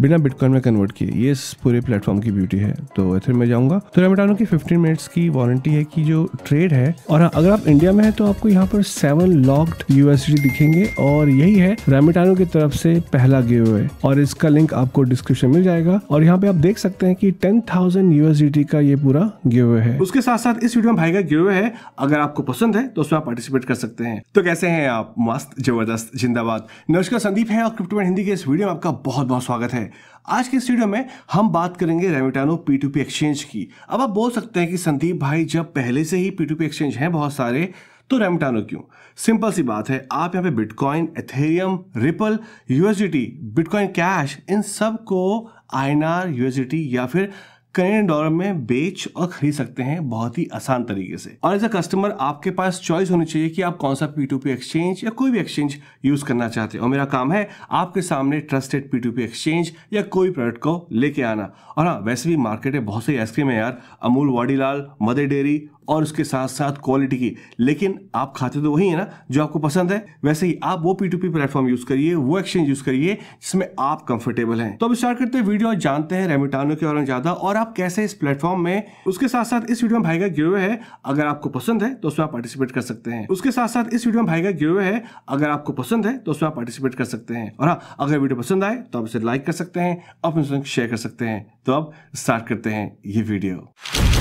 बिना बिटकॉइन में कन्वर्ट किए ये इस पूरे प्लेटफॉर्म की ब्यूटी है तो इथर में जाऊंगा तो दूँ की फिफ्टीन मिनट्स की वारंटी है कि जो ट्रेड है और हाँ, अगर आप इंडिया में है तो आपको यहाँ पर सेवन लॉक्ड यूएसडी दिखेंगे और यही है रेमिटानो की तरफ से पहला गिव अवे और इसका लिंक आपको डिस्क्रिप्शन मिल जाएगा और यहाँ पे आप देख सकते हैं कि टेन थाउजेंड यूएसडी का ये पूरा गिव अवे है उसके साथ साथ इस वीडियो में भाई का गिव अवे है अगर आपको पसंद है तो उसमें आप पार्टिसिपेट कर सकते हैं तो कैसे हैं आप मस्त जबरदस्त जिंदाबाद नमस्कार संदीप है और क्रिप्टो हिंदी के इस वीडियो में आपका बहुत बहुत स्वागत है आज के इस में हम बात करेंगे Remitano P to P exchange की अब आप बोल सकते हैं कि संदीप भाई जब पहले से ही पी टू पी एक्सचेंज हैं बहुत सारे तो रेमिटानो क्यों सिंपल सी बात है आप यहाँ पे bitcoin ethereum ripple USDT bitcoin cash इन सब को आईएनआर यूएसडीटी या फिर कनेडियन डॉलर में बेच और खरीद सकते हैं बहुत ही आसान तरीके से और एज अ कस्टमर आपके पास चॉइस होनी चाहिए कि आप कौन सा पी टू पी एक्सचेंज या कोई भी एक्सचेंज यूज करना चाहते हैं और मेरा काम है आपके सामने trusted P to P exchange या कोई प्रोडक्ट को लेके आना और हाँ वैसे भी मार्केट में बहुत सी आइसक्रीम है यार अमूल वाडीलाल मदर डेयरी और उसके साथ साथ क्वालिटी की लेकिन आप खाते तो वही है ना जो आपको पसंद है वैसे ही आप वो P to P platform use करिए वो एक्सचेंज यूज करिए जिसमें आप कंफर्टेबल हैं तो अब स्टार्ट करते हैं वीडियो जानते हैं रेमिटानो के बारे में ज्यादा और आप कैसे इस प्लेटफॉर्म में उसके साथ साथ इस वीडियो में भाई का गिरवे है अगर आपको पसंद है तो उसमें आप पार्टिसिपेट कर सकते हैं उसके साथ साथ इस वीडियो में भाई का गिरवे है अगर आपको पसंद है तो उसमें आप पार्टिसिपेट कर सकते हैं और हाँ अगर वीडियो पसंद आए तो आप इसे लाइक कर सकते हैं अपने शेयर कर सकते हैं तो अब स्टार्ट करते हैं ये वीडियो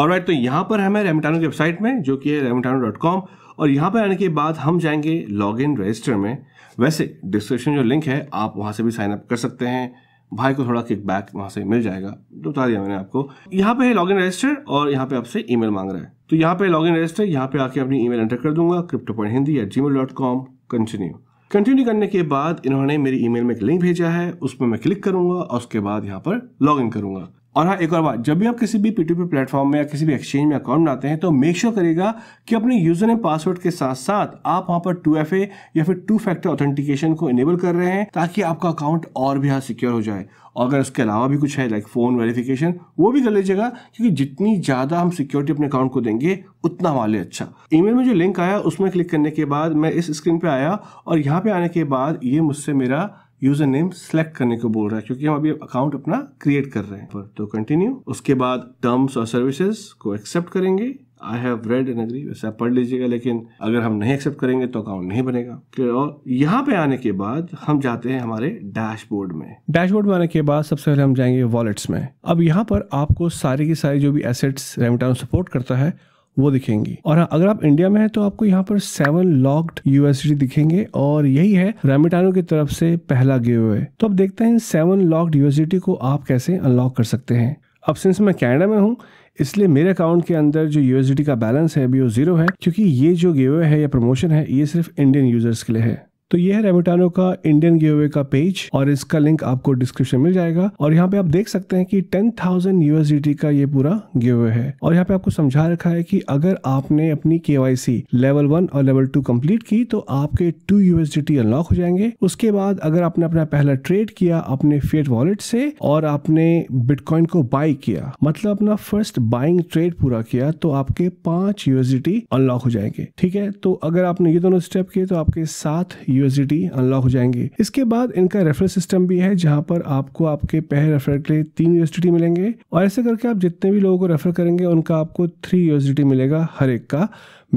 और राइट तो यहाँ पर हमें रेमिटानो की वेबसाइट में जो कि है रेमिटानो डॉट कॉम और यहाँ पर आने के बाद हम जाएंगे लॉग इन रजिस्टर में वैसे डिस्क्रिप्शन जो लिंक है आप वहाँ से भी साइन अप कर सकते हैं भाई को थोड़ा किक बैक वहाँ से मिल जाएगा तो बता दिया मैंने आपको यहाँ पे है लॉगिन रजिस्टर और यहाँ पे आपसे ईमेल मांग रहा है तो यहाँ पे लॉगिन रजिस्टर यहाँ पे आके अपनी ईमेल एंटर कर दूंगा crypto point Hindi at Gmail dot com continue continue करने के बाद इन्होंने मेरी ईमेल में एक लिंक भेजा है उस पर मैं क्लिक करूंगा और उसके बाद यहाँ पर लॉग इन करूंगा और हाँ एक और बात जब भी आप किसी भी पीटीपी प्लेटफॉर्म में या किसी भी एक्सचेंज में अकाउंट बनाते हैं तो मेक श्योर करेगा कि अपने यूजर नेम पासवर्ड के साथ साथ आप वहाँ पर टू एफ या फिर टू फैक्टर ऑथेंटिकेशन को इनेबल कर रहे हैं ताकि आपका अकाउंट और भी हाँ सिक्योर हो जाए और अगर उसके अलावा भी कुछ है लाइक फ़ोन वेरिफिकेशन वो भी कर लीजिएगा क्योंकि जितनी ज़्यादा हम सिक्योरिटी अपने अकाउंट को देंगे उतना वाले अच्छा ईमेल में जो लिंक आया उसमें क्लिक करने के बाद मैं इस स्क्रीन पर आया और यहाँ पे आने के बाद ये मुझसे मेरा यूजर नेम सेलेक्ट करने को बोल रहा है क्योंकि हम अभी अकाउंट अपना क्रिएट कर रहे हैं पर तो कंटिन्यू उसके बाद टर्म्स और सर्विसेज को एक्सेप्ट करेंगे I have read and agree वैसे आप पढ़ लीजिएगा लेकिन अगर हम नहीं एक्सेप्ट करेंगे तो अकाउंट नहीं बनेगा और यहाँ पे आने के बाद हम जाते हैं हमारे डैशबोर्ड में डैशबोर्ड में आने के बाद सबसे पहले हम जाएंगे वॉलेट्स में अब यहाँ पर आपको सारी की सारी जो भी एसेट्स रेमिटाउन सपोर्ट करता है वो दिखेंगी और हाँ अगर आप इंडिया में हैं तो आपको यहाँ पर सेवन लॉक्ड यूएसडी दिखेंगे और यही है रेमिटानो की तरफ से पहला गिव अवे तो अब देखते हैं सेवन लॉक्ड यूएसडी को आप कैसे अनलॉक कर सकते हैं अब सिंस मैं कैनेडा में हूँ इसलिए मेरे अकाउंट के अंदर जो यूएसडी का बैलेंस है अभी वो जीरो है क्योंकि ये जो गिव है या प्रमोशन है ये सिर्फ इंडियन यूजर्स के लिए है तो ये है रेबिटानो का इंडियन गिवे का पेज और इसका लिंक आपको डिस्क्रिप्शन मिल जाएगा और यहाँ पे आप देख सकते हैं कि टेन थाउजेंड यूएसडी का ये पूरा गिवे है और यहाँ पे आपको समझा रखा है कि अगर आपने अपनी के लेवल वन और लेवल टू कम्प्लीट की तो आपके टू यूएसडीटी अनलॉक हो जाएंगे उसके बाद अगर आपने अपना पहला ट्रेड किया अपने फेट वॉलेट से और आपने बिटकॉइन को बाई किया मतलब अपना फर्स्ट बाइंग ट्रेड पूरा किया तो आपके पांच यूएसडी अनलॉक हो जाएंगे ठीक है तो अगर आपने ये दोनों स्टेप किए तो आपके सात यूएसडी अनलॉक हो जाएंगे इसके बाद इनका रेफर सिस्टम भी है जहां पर आपको आपके पहले रेफर के लिए तीन यूएसडी मिलेंगे और ऐसे करके आप जितने भी लोगों को रेफर करेंगे उनका आपको थ्री यूएसडी मिलेगा हर एक का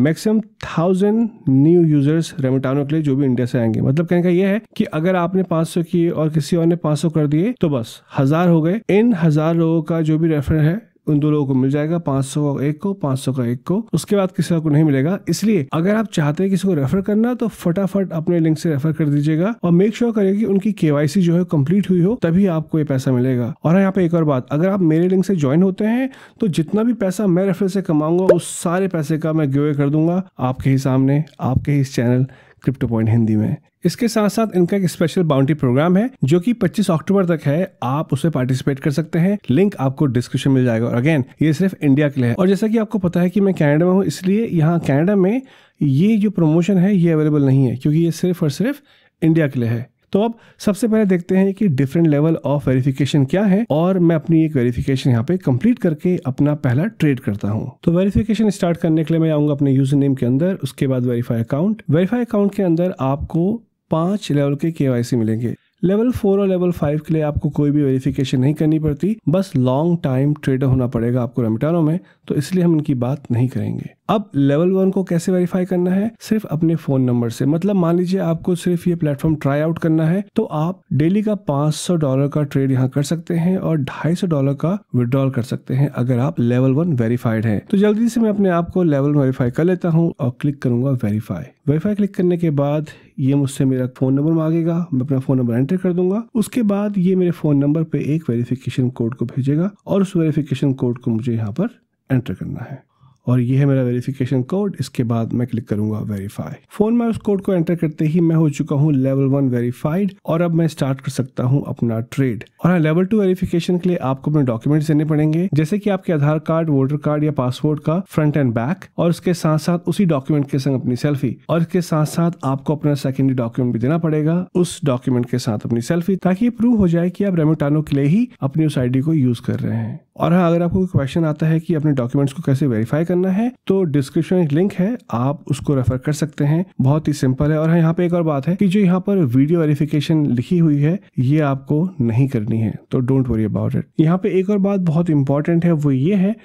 maximum thousand new users Remitano के लिए जो भी इंडिया से आएंगे मतलब कहने का यह है कि अगर आपने 500 किए और किसी और ने 500 कर दिए तो बस हजार हो गए इन हजार लोगों का जो भी रेफर है उन दो लोगों को मिल जाएगा पांच सौ का एक को पांच सौ का एक को उसके बाद किसी को नहीं मिलेगा इसलिए अगर आप चाहते हैं किसी को रेफर करना तो फटाफट अपने लिंक से रेफर कर दीजिएगा और मेक श्योर करिए कि उनकी केवाईसी जो है कंप्लीट हुई हो तभी आपको ये पैसा मिलेगा और हाँ, यहाँ पे एक और बात अगर आप मेरे लिंक से ज्वाइन होते हैं तो जितना भी पैसा मैं रेफर से कमाऊंगा उस सारे पैसे का मैं गिवे कर दूंगा आपके ही सामने आपके ही इस चैनल क्रिप्टो पॉइंट हिंदी में इसके साथ साथ इनका एक स्पेशल बाउंड्री प्रोग्राम है जो कि 25 अक्टूबर तक है आप उसे पार्टिसिपेट कर सकते हैं लिंक आपको डिस्क्रिप्शन मिल जाएगा और अगेन ये सिर्फ इंडिया के लिए है और जैसा कि आपको पता है कि मैं कनाडा में हूँ इसलिए यहाँ कनाडा में ये जो प्रमोशन है ये अवेलेबल नहीं है क्योंकि ये सिर्फ और सिर्फ इंडिया के लिए है तो अब सबसे पहले देखते हैं कि डिफरेंट लेवल ऑफ वेरिफिकेशन क्या है और मैं अपनी एक वेरिफिकेशन यहाँ पे कंप्लीट करके अपना पहला ट्रेड करता हूँ तो वेरिफिकेशन स्टार्ट करने के लिए मैं आऊंगा अपने यूजर नेम के अंदर उसके बाद वेरीफाई अकाउंट वेरीफाई अकाउंट के अंदर आपको पांच लेवल के के मिलेंगे लेवल फोर और लेवल फाइव के लिए आपको कोई भी वेरिफिकेशन नहीं करनी पड़ती बस लॉन्ग टाइम ट्रेडर होना पड़ेगा आपको रेमिटानों में तो इसलिए हम इनकी बात नहीं करेंगे अब लेवल वन को कैसे वेरीफाई करना है सिर्फ अपने फोन नंबर से मतलब मान लीजिए आपको सिर्फ ये प्लेटफॉर्म ट्राई आउट करना है तो आप डेली का 500 डॉलर का ट्रेड यहाँ कर सकते हैं और 250 डॉलर का विड्रॉल कर सकते हैं अगर आप लेवल वन वेरीफाइड है तो जल्दी से मैं अपने आप को लेवल वेरीफाई कर लेता हूँ और क्लिक करूंगा वेरीफाई वेरीफाई क्लिक करने के बाद ये मुझसे मेरा फोन नंबर मांगेगा मैं अपना फोन नंबर एंटर कर दूंगा उसके बाद ये मेरे फोन नंबर पे एक वेरिफिकेशन कोड को भेजेगा और उस वेरिफिकेशन कोड को मुझे यहाँ पर एंटर करना है और ये है मेरा वेरिफिकेशन कोड इसके बाद मैं क्लिक करूंगा वेरीफाई फोन में उस कोड को एंटर करते ही मैं हो चुका हूँ लेवल वन वेरीफाइड और अब मैं स्टार्ट कर सकता हूँ अपना ट्रेड और हाँ लेवल टू वेरिफिकेशन के लिए आपको अपने डॉक्यूमेंट्स देने पड़ेंगे जैसे कि आपके आधार कार्ड वोटर कार्ड या पासपोर्ट का फ्रंट एंड बैक और उसके साथ साथ उसी डॉक्यूमेंट के संग अपनी सेल्फी और इसके साथ साथ आपको अपना सेकेंडरी डॉक्यूमेंट भी देना पड़ेगा उस डॉक्यूमेंट के साथ अपनी सेल्फी ताकि प्रूव हो जाए की आप रेमोटानो के लिए ही अपनी उस आई को यूज कर रहे हैं और हाँ अगर आपको क्वेश्चन आता है की अपने डॉक्यूमेंट्स को कैसे वेरीफाई करना है तो डिस्क्रिप्शन में लिंक है आप उसको रेफर कर सकते हैं बहुत ही सिंपल है और हाँ, यहाँ पे एक और बात है कि जो यहाँ पर वीडियो वेरिफिकेशन लिखी हुई है ये आपको नहीं करनी है तो डोंट वरी अबाउट इट यहाँ पे एक और बात बहुत इंपॉर्टेंट है वो ये है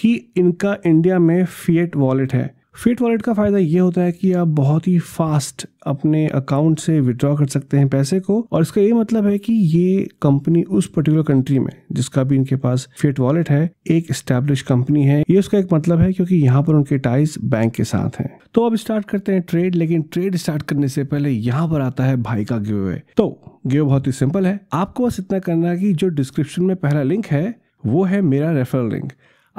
कि इनका इंडिया में फीएट वॉलेट है फिट वॉलेट का फ़ायदा ये होता है कि आप बहुत ही फास्ट अपने अकाउंट से विड्रॉ कर सकते हैं पैसे को और इसका ये मतलब है कि ये कंपनी उस पर्टिकुलर कंट्री में जिसका भी इनके पास फिट वॉलेट है एक स्टेब्लिश कंपनी है ये उसका एक मतलब है क्योंकि यहाँ पर उनके टाइज बैंक के साथ हैं तो अब स्टार्ट करते हैं ट्रेड लेकिन ट्रेड स्टार्ट करने से पहले यहाँ पर आता है भाई का गिव तो गिव बहुत ही सिंपल है आपको बस इतना करना है कि जो डिस्क्रिप्शन में पहला लिंक है वो है मेरा रेफरल लिंक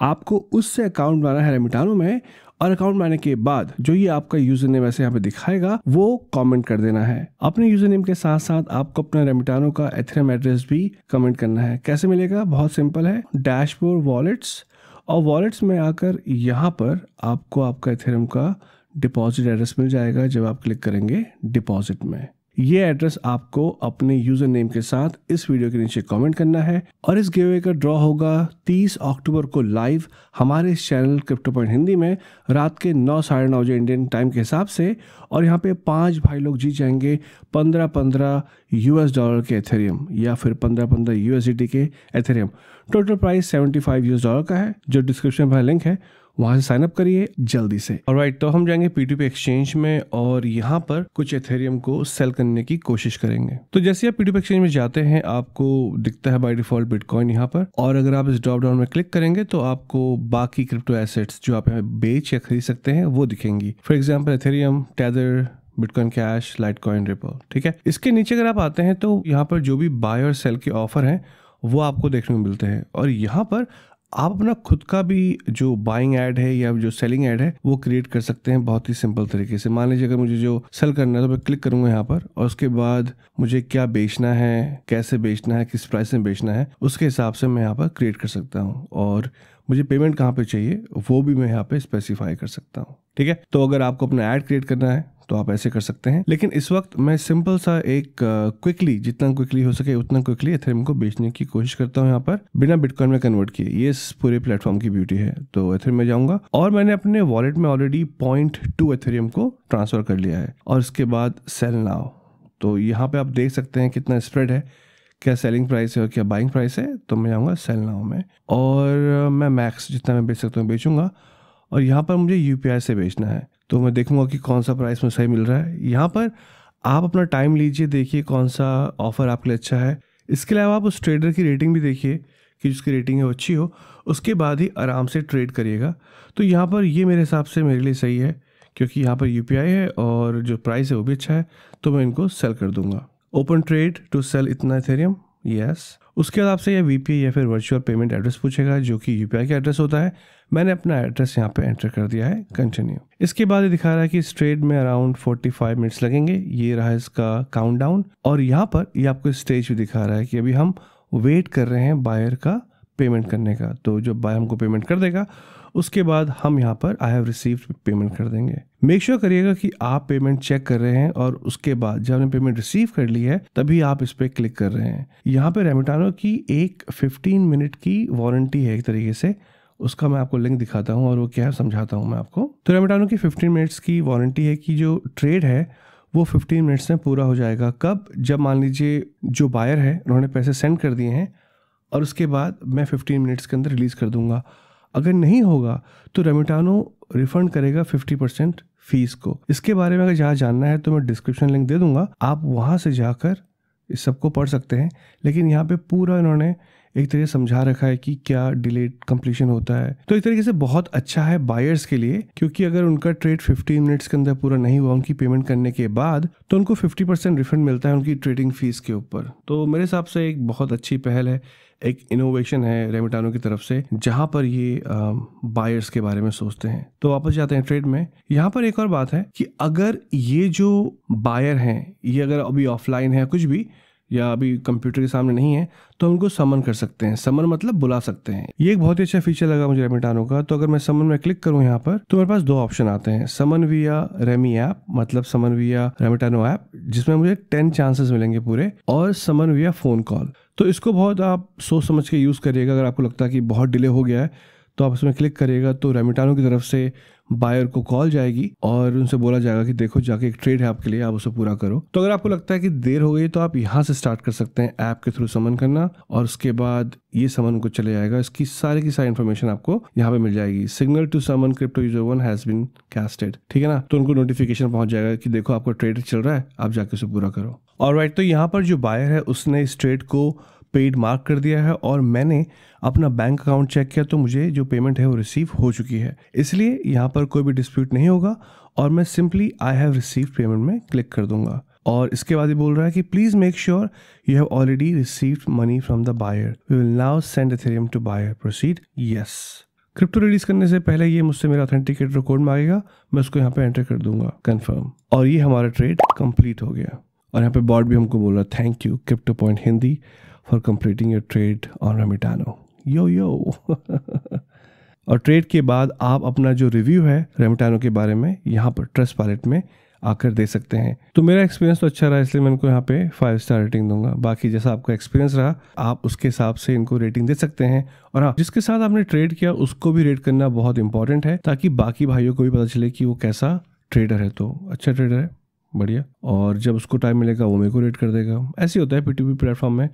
आपको उससे अकाउंट बनाना है रेमिटानो में और अकाउंट बनाने के बाद जो ये आपका यूजर नेम ऐसे यहाँ पे दिखाएगा वो कमेंट कर देना है अपने यूजर नेम के साथ साथ आपको अपना रेमिटानो का एथरम एड्रेस भी कमेंट करना है कैसे मिलेगा बहुत सिंपल है डैशबोर्ड वॉलेट्स और वॉलेट्स में आकर यहाँ पर आपको आपका एथेरम का डिपॉजिट एड्रेस मिल जाएगा जब आप क्लिक करेंगे डिपॉजिट में ये एड्रेस आपको अपने यूजर नेम के साथ इस वीडियो के नीचे कमेंट करना है और इस गिवे का ड्रॉ होगा 30 अक्टूबर को लाइव हमारे इस चैनल क्रिप्टो पॉइंट हिंदी में रात के नौ साढ़े नौ बजे इंडियन टाइम के हिसाब से और यहाँ पे पांच भाई लोग जीत जाएंगे पंद्रह पंद्रह यूएस डॉलर के एथेरियम या फिर पंद्रह पंद्रह यूएसडी के Ethereum total price 75 US dollar का है जो डिस्क्रिप्शन में लिंक है वहां से साइन अप करिए जल्दी से और राइट तो हम जाएंगे पीटीपी एक्सचेंज में और यहाँ पर कुछ एथेरियम को सेल करने की कोशिश करेंगे तो जैसे आप पीटीपी एक्सचेंज में जाते हैं आपको दिखता है बाय डिफॉल्ट बिटकॉइन यहाँ पर और अगर आप इस ड्रॉप डाउन में क्लिक करेंगे तो आपको बाकी क्रिप्टो एसेट्स जो आप बेच या खरीद सकते हैं वो दिखेंगी for example Ethereum Tether bitcoin cash Litecoin रिपो ठीक है इसके नीचे अगर आप आते हैं तो यहाँ पर जो भी बाय और सेल के ऑफर हैं वो आपको देखने को मिलते हैं और यहाँ पर आप अपना खुद का भी जो बाइंग एड है या जो सेलिंग एड है वो क्रिएट कर सकते हैं बहुत ही सिंपल तरीके से मान लीजिए अगर मुझे जो सेल करना है तो मैं क्लिक करूंगा यहाँ पर और उसके बाद मुझे क्या बेचना है कैसे बेचना है किस प्राइस में बेचना है उसके हिसाब से मैं यहाँ पर क्रिएट कर सकता हूँ और मुझे पेमेंट कहाँ पे चाहिए वो भी मैं यहाँ पे स्पेसिफाई कर सकता हूँ ठीक है तो अगर आपको अपना ऐड क्रिएट करना है तो आप ऐसे कर सकते हैं लेकिन इस वक्त मैं सिंपल सा एक क्विकली जितना क्विकली हो सके उतना क्विकली एथेरियम को बेचने की कोशिश करता हूँ यहाँ पर बिना बिटकॉइन में कन्वर्ट किए ये इस पूरे प्लेटफॉर्म की ब्यूटी है तो एथेरियम में जाऊँगा और मैंने अपने वॉलेट में ऑलरेडी पॉइंट टू एथेरियम को ट्रांसफर कर लिया है और इसके बाद सेल नाव तो यहाँ पर आप देख सकते हैं कितना स्प्रेड है क्या सेलिंग प्राइस है और क्या बाइंग प्राइस है तो मैं जाऊँगा सेल नाव में और मैं मैक्स जितना मैं बेच सकता हूँ बेचूँगा और यहाँ पर मुझे यू से बेचना है तो मैं देखूंगा कि कौन सा प्राइस में सही मिल रहा है यहाँ पर आप अपना टाइम लीजिए देखिए कौन सा ऑफ़र आपके लिए अच्छा है इसके अलावा आप उस ट्रेडर की रेटिंग भी देखिए कि जिसकी रेटिंग है अच्छी हो उसके बाद ही आराम से ट्रेड करिएगा तो यहाँ पर ये मेरे हिसाब से मेरे लिए सही है क्योंकि यहाँ पर यू है और जो प्राइस है वो भी अच्छा है तो मैं इनको सेल कर दूंगा ओपन ट्रेड टू सेल इतना थेरियम यस उसके बाद आपसे यह वी या फिर वर्चुअल पेमेंट एड्रेस पूछेगा जो कि यू का एड्रेस होता है मैंने अपना एड्रेस यहाँ पे एंटर कर दिया है कंटिन्यू इसके बाद ये दिखा रहा है कि इस ट्रेड में अराउंड 45 मिनट्स लगेंगे ये रहा इसका काउंटडाउन और यहाँ पर ये आपको स्टेज भी दिखा रहा है कि अभी हम वेट कर रहे हैं बायर का पेमेंट करने का तो जो बायर हमको पेमेंट कर देगा उसके बाद हम यहाँ पर आई हैव रिसीव पेमेंट कर देंगे मेक श्योर करिएगा कि आप पेमेंट चेक कर रहे हैं और उसके बाद जब हमने पेमेंट रिसीव कर ली है तभी आप इस पर क्लिक कर रहे हैं यहाँ पे रेमिटानो की एक 15 मिनट की वारंटी है एक तरीके से उसका मैं आपको लिंक दिखाता हूँ और वो क्या है समझाता हूँ मैं आपको तो रेमिटानो की 15 मिनट्स की वारंटी है कि जो ट्रेड है वो 15 मिनट्स में पूरा हो जाएगा कब जब मान लीजिए जो बायर है उन्होंने पैसे सेंड कर दिए हैं और उसके बाद मैं 15 मिनट्स के अंदर रिलीज़ कर दूंगा अगर नहीं होगा तो रेमिटानो रिफंड करेगा 50 परसेंट फीस को इसके बारे में अगर जहाँ जानना है तो मैं डिस्क्रिप्शन लिंक दे दूंगा आप वहाँ से जाकर इस सबको पढ़ सकते हैं लेकिन यहाँ पे पूरा इन्होंने एक तरह समझा रखा है कि क्या डिलेड कंप्लीशन होता है तो एक तरीके से बहुत अच्छा है बायर्स के लिए क्योंकि अगर उनका ट्रेड 15 मिनट्स के अंदर पूरा नहीं हुआ उनकी पेमेंट करने के बाद तो उनको 50 परसेंट रिफंड मिलता है उनकी ट्रेडिंग फीस के ऊपर तो मेरे हिसाब से एक बहुत अच्छी पहल है एक इनोवेशन है रेमिटानो की तरफ से जहां पर ये बायर्स के बारे में सोचते हैं तो वापस जाते हैं ट्रेड में यहाँ पर एक और बात है कि अगर ये जो बायर हैं ये अगर अभी ऑफलाइन है कुछ भी या अभी कंप्यूटर के सामने नहीं है तो हम उनको समन कर सकते हैं समन मतलब बुला सकते हैं ये एक बहुत ही अच्छा फीचर लगा मुझे रेमिटानो का तो अगर मैं समन में क्लिक करूँ यहाँ पर तो मेरे पास दो ऑप्शन आते हैं समन विया रेमी ऐप मतलब समन विया रेमिटानो ऐप जिसमें मुझे टेन चांसेस मिलेंगे पूरे और समन विया फ़ोन कॉल तो इसको बहुत आप सोच समझ के यूज़ करिएगा अगर आपको लगता है कि बहुत डिले हो गया है तो आप इसमें क्लिक करिएगा तो रेमिटानो की तरफ से बायर को कॉल जाएगी और उनसे बोला जाएगा कि देखो जाके एक ट्रेड है आपके लिए आप उसे पूरा करो तो अगर आपको लगता है कि देर हो गई तो आप यहाँ से स्टार्ट कर सकते हैं ऐप के थ्रू समन करना और उसके बाद ये समन उनको चले जाएगा इसकी सारी की सारी इन्फॉर्मेशन आपको यहाँ पे मिल जाएगी signal to summon crypto user one has been casted ठीक है ना तो उनको नोटिफिकेशन पहुंच जाएगा कि देखो आपका ट्रेड चल रहा है आप जाके उसे पूरा करो और राइट तो यहाँ पर जो बायर है उसने इस ट्रेड को पेड मार्क कर दिया है और मैंने अपना बैंक अकाउंट चेक किया तो मुझे जो पेमेंट है वो रिसीव हो चुकी है इसलिए यहाँ पर कोई भी डिस्प्यूट नहीं होगा और मैं simply I have receive payment में क्लिक कर दूंगा और इसके बाद ये बोल रहा है कि please make sure you have already receive money from the buyer we will now send Ethereum to buyer proceed yes crypto release करने से पहले ये मुझसे मेरा ऑथेंटिकेटर कोड मांगेगा मैं उसको यहाँ पे एंटर कर दूंगा कंफर्म और ये हमारा ट्रेड कंप्लीट हो गया और यहाँ पे बॉर्ड भी हमको बोल रहा है thank you crypto point Hindi for completing your trade on Remitano yo yo और ट्रेड के बाद आप अपना जो रिव्यू है रेमिटानो के बारे में यहाँ पर ट्रस्ट पायलट में आकर दे सकते हैं तो मेरा एक्सपीरियंस तो अच्छा रहा इसलिए मैं इनको यहाँ पे फाइव स्टार रेटिंग दूंगा बाकी जैसा आपका एक्सपीरियंस रहा आप उसके हिसाब से इनको रेटिंग दे सकते हैं और हाँ जिसके साथ आपने ट्रेड किया उसको भी रेट करना बहुत इंपॉर्टेंट है ताकि बाकी भाइयों को भी पता चले कि वो कैसा ट्रेडर है तो अच्छा ट्रेडर है बढ़िया और जब उसको टाइम मिलेगा वो मेरे को रेट कर देगा ऐसे होता है पी टू पी प्लेटफॉर्म में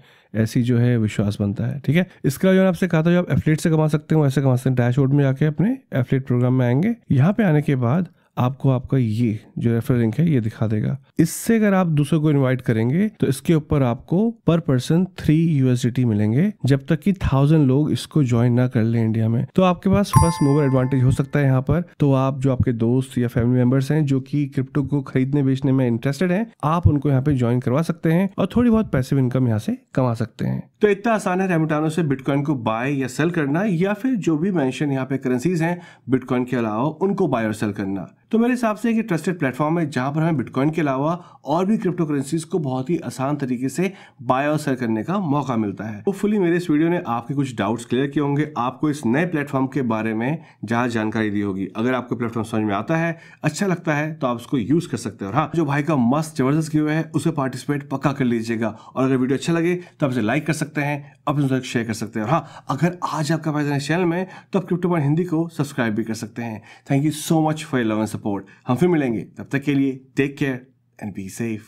ऐसी जो है विश्वास बनता है ठीक है इसके अलावा है आपसे कहा था जो आप एफलेट से कमा सकते हो ऐसे कमा सकते हैं डैशबोर्ड में जाके अपने एफलेट प्रोग्राम में आएंगे यहाँ पे आने के बाद आपको आपका ये जो रेफर लिंक है ये दिखा देगा इससे अगर आप दूसरे को इनवाइट करेंगे तो इसके ऊपर आपको पर पर्सन थ्री यूएसडीटी मिलेंगे जब तक कि थाउजेंड लोग इसको ज्वाइन ना कर ले इंडिया में तो आपके पास फर्स्ट मूवर एडवांटेज हो सकता है यहाँ पर तो आप जो आपके दोस्त या फैमिली मेंबर्स हैं जो कि क्रिप्टो को खरीदने बेचने में इंटरेस्टेड हैं आप उनको यहाँ पे ज्वाइन करवा सकते हैं और थोड़ी बहुत पैसिव इनकम यहाँ से कमा सकते हैं तो इतना आसान है रेमिटानो से बिटकॉइन को बाय या सेल करना या फिर जो भी मेंशन यहाँ पे करेंसीज हैं बिटकॉइन के अलावा उनको बाय और सेल करना तो मेरे हिसाब से एक ट्रस्टेड प्लेटफॉर्म है जहाँ पर हमें बिटकॉइन के अलावा और भी क्रिप्टो करेंसीज को बहुत ही आसान तरीके से बाय और सेल करने का मौका मिलता है होपफुली तो मेरे इस वीडियो ने आपके कुछ डाउट्स क्लियर किए होंगे आपको इस नए प्लेटफॉर्म के बारे में जहाँ जानकारी दी होगी अगर आपको प्लेटफॉर्म समझ में आता है अच्छा लगता है तो आप उसको यूज कर सकते हो हाँ जो भाई का मस्त जबरदस्त गिव है उसे पार्टिसिपेट पक्का कर लीजिएगा और अगर वीडियो अच्छा लगे तो आप लाइक कर सकते सकते हैं अपने दोस्तों शेयर कर सकते हैं और हाँ अगर आज आपका पैसा है चैनल में तो आप क्रिप्टो पॉइंट हिंदी को सब्सक्राइब भी कर सकते हैं thank you so much for love and support हम फिर मिलेंगे तब तक के लिए take care and be safe